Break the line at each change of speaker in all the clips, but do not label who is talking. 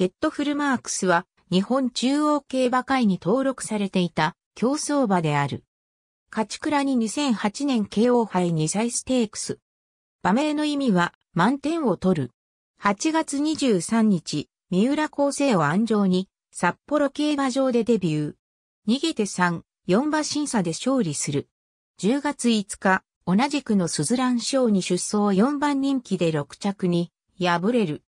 ゲットフルマークスは日本中央競馬会に登録されていた競走馬である。勝倉に2008年 KO 杯2歳ステークス。馬名の意味は満点を取る。8月23日、三浦厚生を安城に札幌競馬場でデビュー。逃げて3、4馬審査で勝利する。10月5日、同じくのスズラン賞に出走4番人気で6着に敗れる。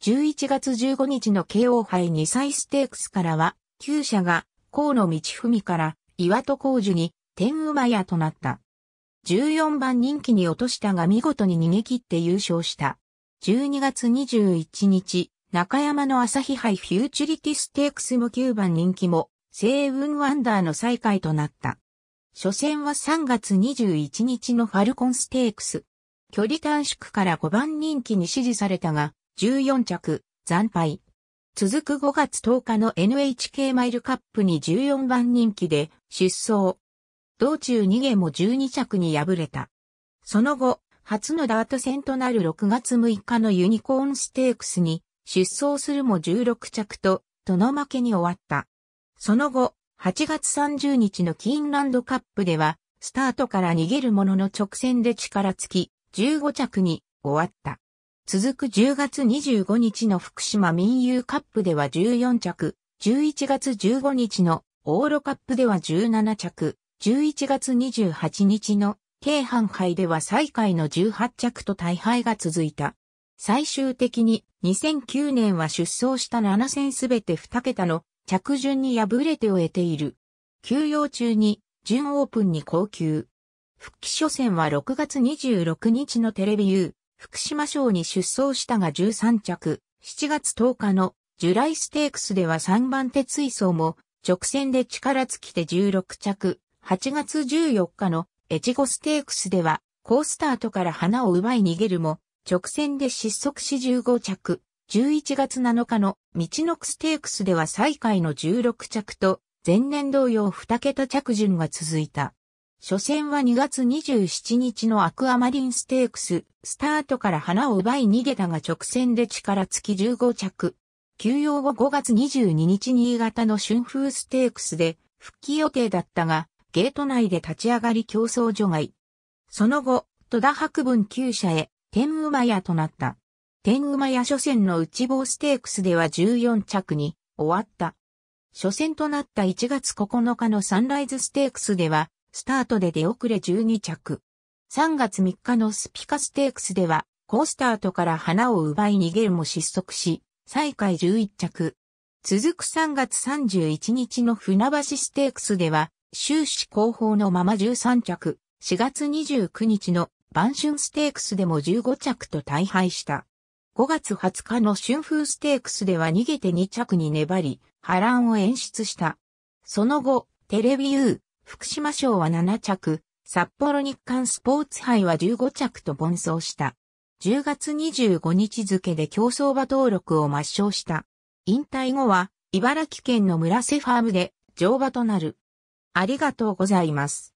11月15日の慶応杯2歳ステークスからは、旧社が河野道文から岩戸工事に天馬屋となった。14番人気に落としたが見事に逃げ切って優勝した。12月21日、中山の朝日杯フューチュリティステークスも9番人気も、西雲ワンダーの再開となった。初戦は3月21日のファルコンステークス。距離短縮から5番人気に支持されたが、14着、惨敗。続く5月10日の NHK マイルカップに14番人気で出走。道中逃げも12着に敗れた。その後、初のダート戦となる6月6日のユニコーンステークスに出走するも16着と、との負けに終わった。その後、8月30日のキーンランドカップでは、スタートから逃げるものの直線で力尽き、15着に終わった。続く10月25日の福島民友カップでは14着、11月15日のオーロカップでは17着、11月28日の京阪杯では最下位の18着と大敗が続いた。最終的に2009年は出走した7戦すべて2桁の着順に敗れて終えている。休養中に準オープンに高級。復帰初戦は6月26日のテレビ U 福島賞に出走したが13着、7月10日のジュライステークスでは3番手追走も直線で力尽きて16着、8月14日のエチゴステークスでは高スタートから花を奪い逃げるも直線で失速し15着、11月7日の道のくステークスでは最下位の16着と前年同様2桁着順が続いた。初戦は2月27日のアクアマリンステークス、スタートから花を奪い逃げたが直線で力尽き15着。休養後5月22日新潟の春風ステークスで復帰予定だったが、ゲート内で立ち上がり競争除外。その後、戸田博文厩舎へ、天馬屋となった。天馬屋初戦の内房ステークスでは14着に終わった。初戦となった1月9日のサンライズステークスではスタートで出遅れ12着。3月3日のスピカステークスでは、コースタートから花を奪い逃げるも失速し、最下位11着。続く3月31日の船橋ステークスでは、終始後方のまま13着、4月29日の晩春ステークスでも15着と大敗した。5月20日の春風ステークスでは逃げて2着に粘り、波乱を演出した。その後、テレビ U、福島賞は7着、札幌日刊スポーツ杯は15着と奔走した。10月25日付で競走馬登録を抹消した。引退後は、茨城県の村瀬ファームで乗馬となる。ありがとうございます。